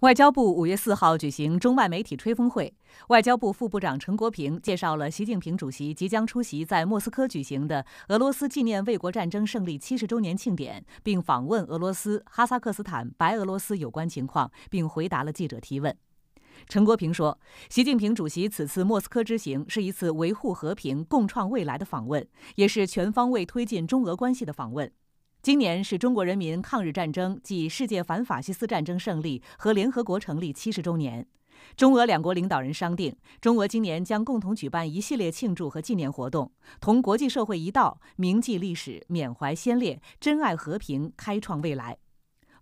外交部五月四号举行中外媒体吹风会，外交部副部长陈国平介绍了习近平主席即将出席在莫斯科举行的俄罗斯纪念卫国战争胜利七十周年庆典，并访问俄罗斯、哈萨克斯坦、白俄罗斯有关情况，并回答了记者提问。陈国平说，习近平主席此次莫斯科之行是一次维护和平、共创未来的访问，也是全方位推进中俄关系的访问。今年是中国人民抗日战争暨世界反法西斯战争胜利和联合国成立七十周年，中俄两国领导人商定，中俄今年将共同举办一系列庆祝和纪念活动，同国际社会一道铭记历史、缅怀先烈、珍爱和平、开创未来。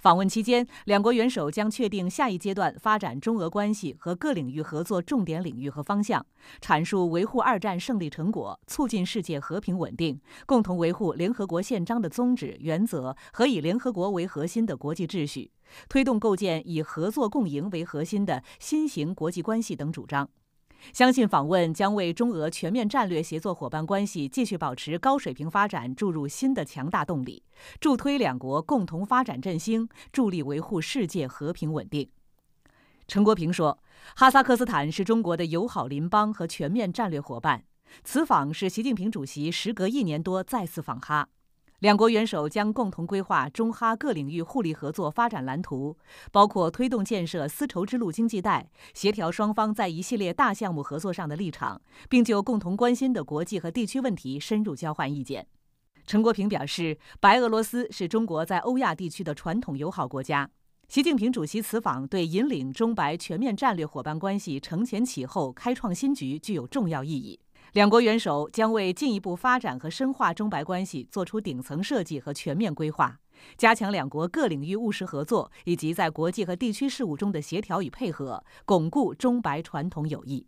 访问期间，两国元首将确定下一阶段发展中俄关系和各领域合作重点领域和方向，阐述维护二战胜利成果、促进世界和平稳定、共同维护联合国宪章的宗旨原则和以联合国为核心的国际秩序，推动构建以合作共赢为核心的新型国际关系等主张。相信访问将为中俄全面战略协作伙伴关系继续保持高水平发展注入新的强大动力，助推两国共同发展振兴，助力维护世界和平稳定。陈国平说：“哈萨克斯坦是中国的友好邻邦和全面战略伙伴，此访是习近平主席时隔一年多再次访哈。”两国元首将共同规划中哈各领域互利合作发展蓝图，包括推动建设丝绸之路经济带，协调双方在一系列大项目合作上的立场，并就共同关心的国际和地区问题深入交换意见。陈国平表示，白俄罗斯是中国在欧亚地区的传统友好国家。习近平主席此访对引领中白全面战略伙伴关系承前启后、开创新局具有重要意义。两国元首将为进一步发展和深化中白关系作出顶层设计和全面规划，加强两国各领域务实合作，以及在国际和地区事务中的协调与配合，巩固中白传统友谊。